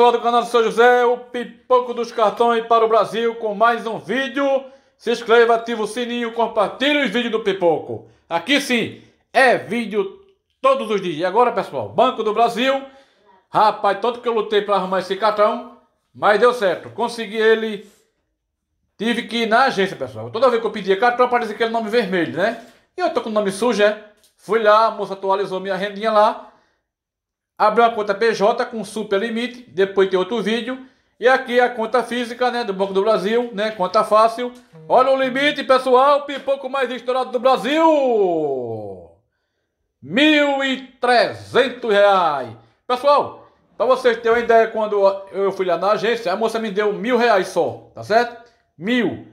Todo do canal do São José, o Pipoco dos Cartões para o Brasil com mais um vídeo. Se inscreva, ativa o sininho, compartilhe os vídeos do Pipoco. Aqui sim, é vídeo todos os dias. E agora, pessoal, Banco do Brasil. Rapaz, tanto que eu lutei para arrumar esse cartão, mas deu certo. Consegui ele. Tive que ir na agência, pessoal. Toda vez que eu pedia cartão, aparecia aquele nome vermelho, né? E eu tô com o nome sujo, é? Fui lá, a moça atualizou minha rendinha lá Abriu a conta PJ com super limite depois tem outro vídeo. E aqui é a conta física, né, do Banco do Brasil, né, conta fácil. Olha o limite, pessoal, pipoco mais estourado do Brasil! R$ 1.300. Pessoal, para vocês terem uma ideia, quando eu fui lá na agência, a moça me deu mil reais só, tá certo? Mil.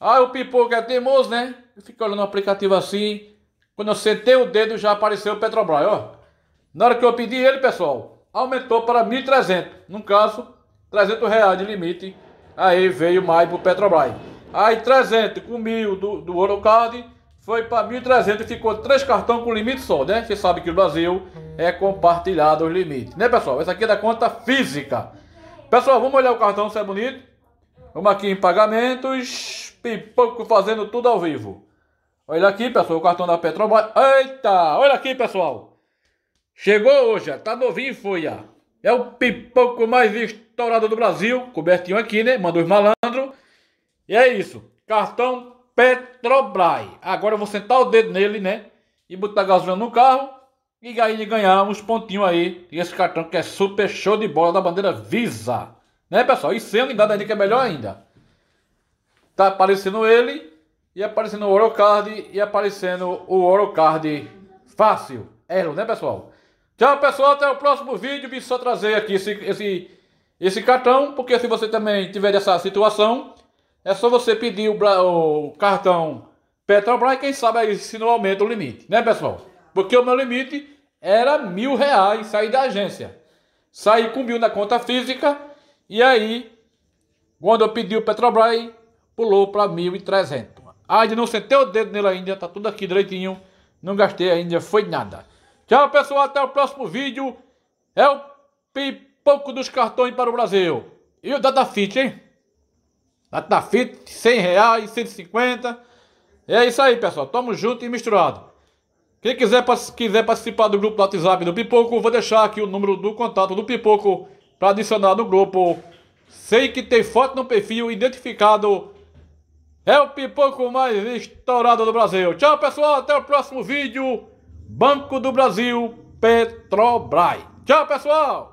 Aí ah, o Pipoco é teimoso, né? Eu fico olhando o aplicativo assim. Quando eu sentei o dedo, já apareceu o Petrobras, ó. Na hora que eu pedi ele, pessoal, aumentou para 1.300. No caso, 300 reais de limite. Aí veio mais para o Petrobras. Aí 300 com 1.000 do, do Orocard foi para 1.300 e ficou três cartões com limite só, né? Você sabe que o Brasil é compartilhado os limites, né, pessoal? Essa aqui é da conta física. Pessoal, vamos olhar o cartão se é bonito. Vamos aqui em pagamentos. Pipoco fazendo tudo ao vivo. Olha aqui, pessoal, o cartão da Petrobras. Eita! Olha aqui, pessoal. Chegou hoje, tá novinho, foi, ah. É o pipoco mais estourado do Brasil. Cobertinho aqui, né? Mandou os malandros. E é isso. Cartão Petrobras. Agora eu vou sentar o dedo nele, né? E botar gasolina no carro. E aí ganhar uns pontinhos aí. E esse cartão que é super show de bola da bandeira Visa. Né, pessoal? E sem unidade ainda que é melhor ainda. Tá aparecendo ele. E aparecendo o Orocard. E aparecendo o Orocard fácil. Erro, né, pessoal? Tchau, pessoal. Até o próximo vídeo. Vim só trazer aqui esse, esse, esse cartão, porque se você também tiver dessa situação, é só você pedir o, o cartão Petrobras, quem sabe aí se não aumenta o limite, né, pessoal? Porque o meu limite era mil reais sair da agência. Saí com mil na conta física e aí, quando eu pedi o Petrobras, pulou para mil e trezentos. Ainda não sentei o dedo nele ainda, tá tudo aqui direitinho. Não gastei ainda, foi nada. Tchau, pessoal. Até o próximo vídeo. É o pipoco dos cartões para o Brasil. E o Datafit, hein? Datafit, 100 reais, 150. É isso aí, pessoal. Tamo junto e misturado. Quem quiser, quiser participar do grupo do WhatsApp do Pipoco, vou deixar aqui o número do contato do Pipoco para adicionar no grupo. Sei que tem foto no perfil identificado. É o pipoco mais estourado do Brasil. Tchau, pessoal. Até o próximo vídeo. Banco do Brasil, Petrobras. Tchau, pessoal!